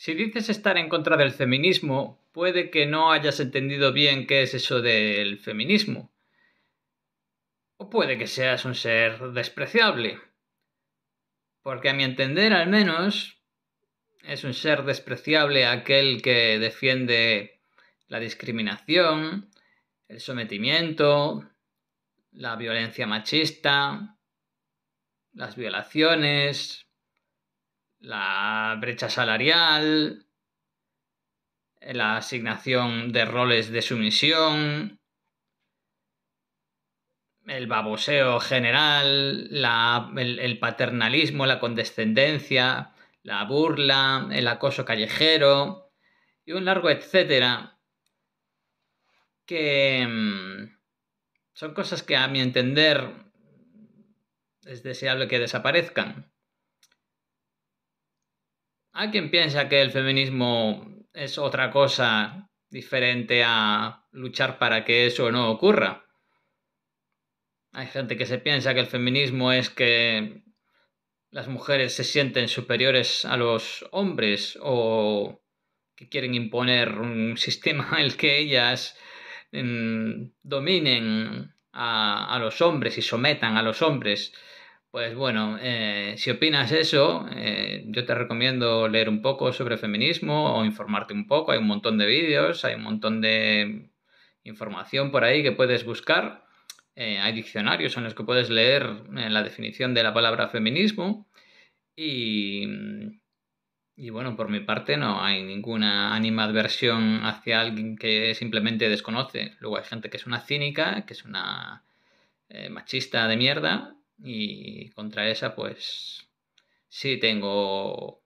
Si dices estar en contra del feminismo, puede que no hayas entendido bien qué es eso del feminismo. O puede que seas un ser despreciable. Porque a mi entender al menos es un ser despreciable aquel que defiende la discriminación, el sometimiento, la violencia machista, las violaciones, la brecha salarial, la asignación de roles de sumisión, el baboseo general, la, el, el, paternalismo, la condescendencia, la burla, el acoso callejero y un largo etcétera que mm, son cosas que a mi entender es deseable que desaparezcan. Hay quien piensa que el feminismo es otra cosa diferente a luchar para que eso no ocurra. Hay gente que se piensa que el feminismo es que las mujeres se sienten superiores a los hombres o que quieren imponer un sistema en el que ellas mm, dominen a los hombres y sometan a los hombres. Pues bueno, eh, si opinas eso, eh, yo te recomiendo leer un poco sobre feminismo o informarte un poco. Hay un montón de vídeos, hay un montón de información por ahí que puedes buscar. Eh, hay diccionarios en los que puedes leer la definición de la palabra feminismo. Y, mm, y bueno, por mi parte no hay ninguna animadversión hacia alguien que simplemente desconoce. Luego hay gente que es una cínica, que es una machista de mierda y contra esa, pues sí tengo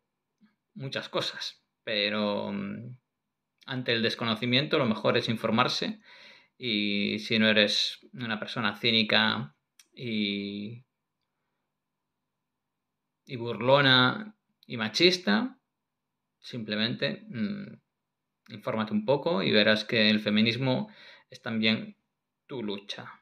muchas cosas, pero mm, ante el desconocimiento lo mejor es informarse y si no eres una persona cínica y, burlona y machista, simplemente mm, infórmate un poco y verás que el feminismo es también tu lucha.